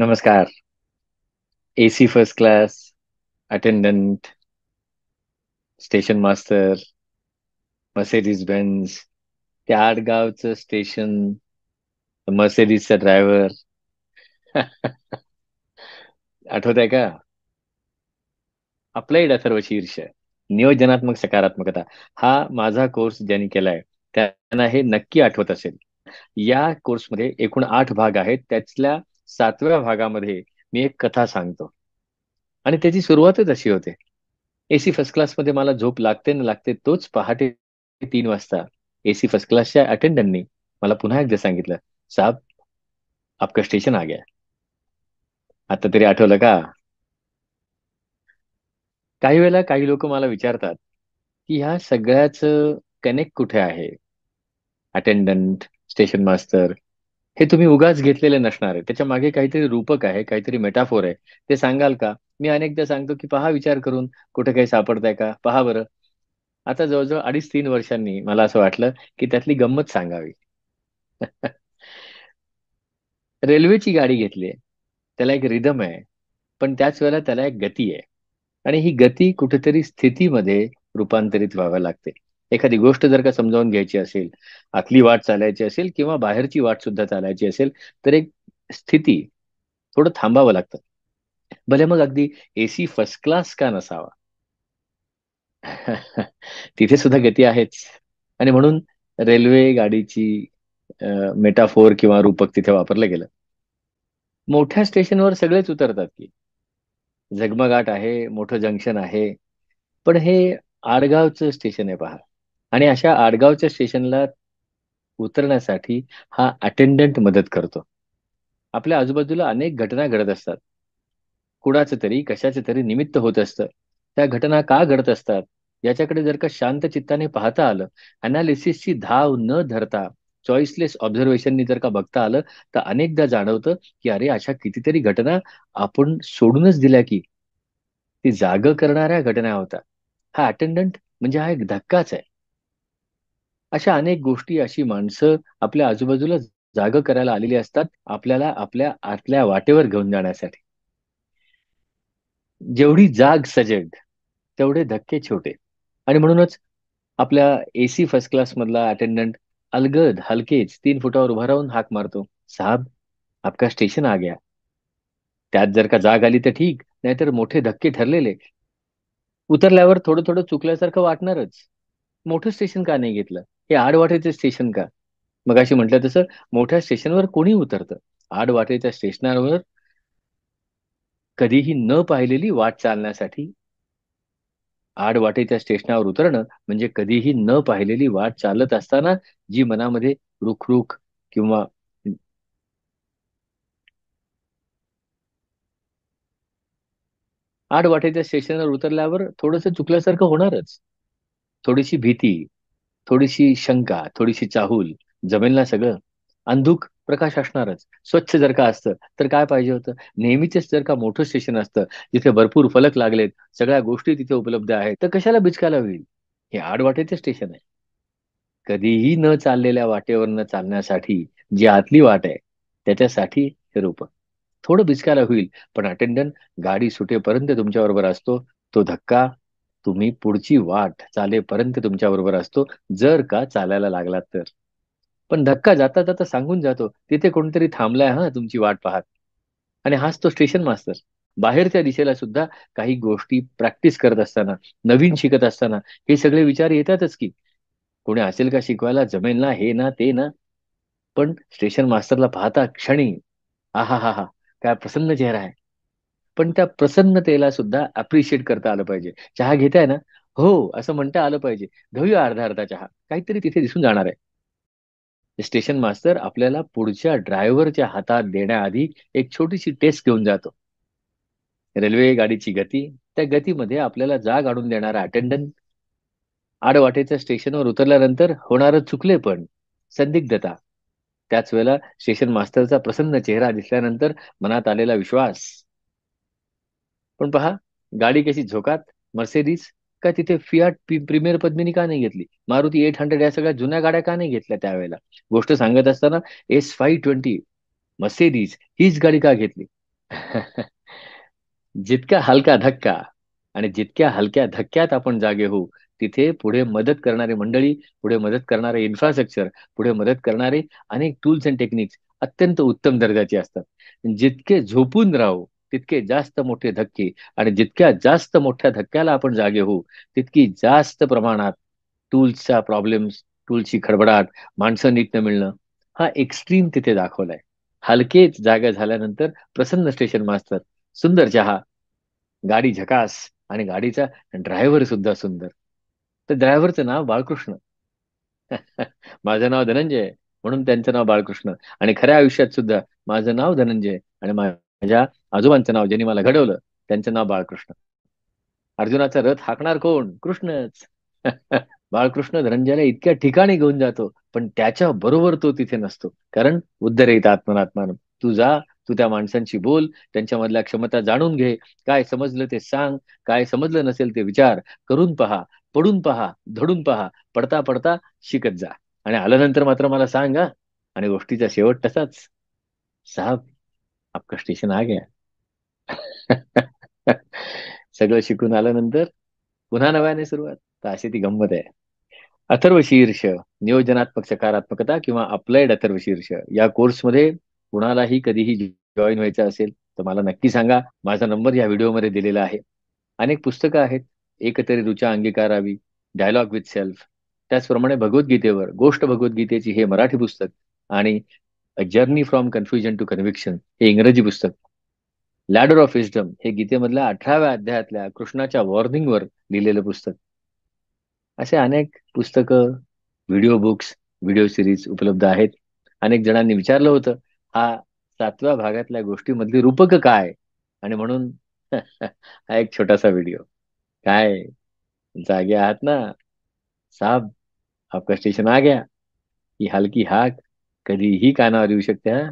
नमस्कार AC first class attendant station master Mercedes Benz ते आडगावचं स्टेशन मर्सेडीजचा ड्रायव्हर आठवत आहे का आपल्या डाथर्व शीर्ष नियोजनात्मक सकारात्मकता हा माझा कोर्स ज्यांनी केलाय त्यांना हे नक्की आठवत असेल या कोर्समध्ये एकूण आठ भाग आहेत त्यातल्या सातव्या भागामध्ये मी एक कथा सांगतो आणि त्याची सुरुवातच अशी होते एसी फर्स्ट क्लासमध्ये मला झोप लागते न लागते तोच पहाटे तीन वाजता एसी फर्स्ट क्लासच्या अटेंडंटनी मला पुन्हा एकदा सांगितलं साहेब आपका स्टेशन आ गया आता तरी आठवलं का काही वेळेला काही लोक मला विचारतात की ह्या सगळ्याच कनेक्ट कुठे आहे अटेंडंट स्टेशन मास्तर हे तुम्ही उगाच घेतलेले नसणार आहे त्याच्या मागे काहीतरी रूपक आहे काहीतरी मेटाफोर आहे ते सांगाल का मी अनेकदा सांगतो की पहा विचार करून कुठे काही सापडत का पहा बरं आता जवळजवळ अडीच तीन वर्षांनी मला असं वाटलं की त्यातली गंमत सांगावी रेल्वेची गाडी घेतली त्याला एक रिदम आहे पण त्याच वेळेला त्याला एक गती आहे आणि ही गती कुठेतरी स्थितीमध्ये रूपांतरित व्हाव्या लागते एखादी गोष्ट जर का समजावून घ्यायची असेल आतली वाट चालायची असेल किंवा बाहेरची वाट सुद्धा चालायची असेल तर एक स्थिती थोडं थांबावं लागतं भले मग अगदी एसी फर्स्ट क्लास का नसावा तिथे सुद्धा गती आहेच आणि म्हणून रेल्वे गाडीची मेटाफोर किंवा रूपक तिथे वापरलं गेलं मोठ्या स्टेशनवर सगळेच उतरतात की झगमगाट आहे मोठं जंक्शन आहे पण हे आडगावचं स्टेशन आहे पहा आणि अशा आडगावच्या स्टेशनला उतरण्यासाठी हा अटेंडंट मदत करतो आपल्या आजूबाजूला अनेक घटना घडत असतात कुणाचं तरी कशाचं तरी निमित्त होत असतं त्या घटना का घडत असतात याच्याकडे जर का शांत चित्ताने पाहता आलं अनालिसिसची धाव न धरता चॉईसलेस ऑब्झर्वेशननी जर का बघता आलं तर अनेकदा जाणवतं की अरे अशा कितीतरी घटना आपण सोडूनच दिल्या की ती जाग करणाऱ्या घटना होता हा अटेंडंट म्हणजे हा एक धक्काच आहे अशा अनेक गोष्टी अशी माणसं आपल्या आजूबाजूला जाग करायला आलेली असतात आपल्याला आपल्या आतल्या वाटेवर घेऊन जाण्यासाठी जेवढी जाग सजग तेवढे धक्के छोटे आणि म्हणूनच आपल्या एसी फर्स्ट क्लास मधला अटेंडंट अलगद हलकेच तीन फुटावर उभा राहून हाक मारतो साहेब आपका स्टेशन आ गया त्यात जर का जाग आली तर ठीक नाहीतर मोठे धक्के ठरलेले उतरल्यावर थोडं थोडं चुकल्यासारखं वाटणारच मोठं स्टेशन का नाही घेतलं हे आडवाटेचे स्टेशन का मग अशी म्हटलं तसं मोठ्या स्टेशनवर कोणी उतरतं आडवाटेच्या स्टेशनावर कधीही न पाहिलेली वाट चालण्यासाठी आडवाटेच्या स्टेशनावर उतरणं म्हणजे कधीही न पाहिलेली वाट चालत असताना जी मनामध्ये रुखरुख किंवा आडवाटेच्या स्टेशनवर उतरल्यावर थोडंसं चुकल्यासारखं होणारच थोडीशी भीती थोडीशी शंका थोडीशी चाहूल जमेल ना सगळं अंधुक प्रकाश असणारच स्वच्छ जर का असतं तर काय पाहिजे होतं नेहमीच जर का मोठं स्टेशन असतं जिथे भरपूर फलक लागलेत सगळ्या गोष्टी तिथे उपलब्ध आहेत तर कशाला बिचकायला होईल हे आडवाटेचे स्टेशन आहे कधीही न चाललेल्या वाटेवर न चालण्यासाठी जी आतली वाट आहे त्याच्यासाठी हे रोपण थोडं बिचकायला होईल पण अटेंडंट गाडी सुटेपर्यंत तुमच्याबरोबर असतो तो धक्का तुम्ही पुढची वाट चालेपर्यंत तुमच्या बरोबर असतो जर का चालायला लागलात तर पण धक्का जाता जाता सांगून जातो तिथे कोणतरी थांबलाय हा तुमची वाट पाहत आणि हाच तो स्टेशन मास्तर बाहेरच्या दिशेला सुद्धा काही गोष्टी प्रॅक्टिस करत असताना नवीन शिकत असताना हे सगळे विचार येतातच की कोणी असेल का शिकवायला जमेल ना हे ना ते ना पण स्टेशन मास्तरला पाहता क्षणी आहा हा हा काय प्रसन्न चेहरा आहे पण त्या प्रसन्नतेला सुद्धा अप्रिशिएट करता आलं पाहिजे चहा घेताय ना हो असं म्हणता आलं पाहिजे घेऊया अर्धा अर्धा चहा काहीतरी तिथे दिसून जाणार आहे स्टेशन मास्तर आपल्याला पुढच्या ड्रायव्हरच्या हातात देण्याआधी एक छोटीशी टेस्ट घेऊन जातो रेल्वे गाडीची गती त्या गतीमध्ये आपल्याला जाग आणून देणारा अटेंडंट आडवाटेच्या स्टेशनवर उतरल्यानंतर होणार चुकले पण संदिग्धता त्याच वेळेला स्टेशन मास्तरचा प्रसन्न चेहरा दिसल्यानंतर मनात आलेला विश्वास पण पहा गाडी कशी झोकात मर्सेडीज का तिथे फियाट प्रीमियर पद्मिनी का नाही घेतली मारुती एट हंड्रेड या सगळ्या जुन्या गाड्या का नाही घेतल्या त्यावेळेला गोष्ट सांगत असताना एस फाय ट्वेंटी मर्सेडीज हीच गाडी का घेतली जितक्या हलका धक्का आणि जितक्या हलक्या धक्क्यात आपण जागे होऊ तिथे पुढे मदत करणारे मंडळी पुढे मदत करणारे इन्फ्रास्ट्रक्चर पुढे मदत करणारे अनेक टूल्स अँड टेक्निक्स अत्यंत उत्तम दर्जाचे असतात जितके झोपून राहू तितके जास्त मोठे धक्के आणि जितक्या जास्त मोठ्या धक्क्याला आपण जागे होऊ तितकी जास्त प्रमाणात टूल्सचा प्रॉब्लेम्स टूलची खडबडाट माणसं नीट न मिळणं हा एक्स्ट्रीम तिथे दाखवलाय हलकेच जागा झाल्यानंतर प्रसन्न स्टेशन मास्तर सुंदर चहा गाडी झकास आणि गाडीचा ड्रायव्हर सुद्धा सुंदर तर ड्रायव्हरचं नाव बाळकृष्ण माझं नाव धनंजय म्हणून त्यांचं नाव बाळकृष्ण आणि खऱ्या आयुष्यात सुद्धा माझं नाव धनंजय आणि माझ्या म्हणजे आजोबांचं नाव ज्यांनी मला घडवलं त्यांचं नाव बाळकृष्ण अर्जुनाचा रथ हाकणार कोण कृष्णच बाळकृष्ण धनंजयला इतक्या ठिकाणी घेऊन जातो पण त्याच्या बरोबर तो तिथे नसतो कारण उद्धरित आत्मनात्मान तू जा तू त्या माणसांशी बोल त्यांच्यामधल्या क्षमता जाणून घे काय समजलं ते सांग काय समजलं नसेल ते विचार करून पहा पडून पहा धडून पहा पडता पडता शिकत जा आणि आल्यानंतर मात्र मला सांग आणि गोष्टीचा शेवट तसाच साहेब आपका स्टेशन आ गया सगळं शिकून आल्यानंतर पुन्हा नव्याने सुरुवात तर अशी ती गंमत आहे अथर्व शीर्ष नियोजनात्मक सकारात्मकता किंवा अप्लाइड अथर्व शीर्ष या कोर्समध्ये कुणालाही कधीही जॉईन व्हायचं असेल तर मला नक्की सांगा माझा नंबर या व्हिडिओमध्ये दिलेला आहे अनेक पुस्तकं आहेत एकतरी रुचा अंगीकारावी डायलॉग विथ सेल्फ त्याचप्रमाणे भगवद्गीतेवर गोष्ट भगवद्गीतेची हे मराठी पुस्तक आणि a journey from confusion to conviction हे इंग्रजी पुस्तक लॅडर ऑफ विस्डम हे गीतेमधल्या अठराव्या अध्यायातल्या कृष्णाच्या वर लिहिलेलं पुस्तक असे अनेक पुस्तकं व्हिडिओ बुक्स व्हिडिओ सिरीज उपलब्ध आहेत अनेक जणांनी विचारलं होतं हा सातव्या भागातल्या गोष्टीमधली रूपक काय आणि म्हणून हा एक छोटासा व्हिडिओ काय जागे आहात ना साब आपका स्टेशन आ गया ही हलकी हाक कधीही कानावर येऊ शकते हा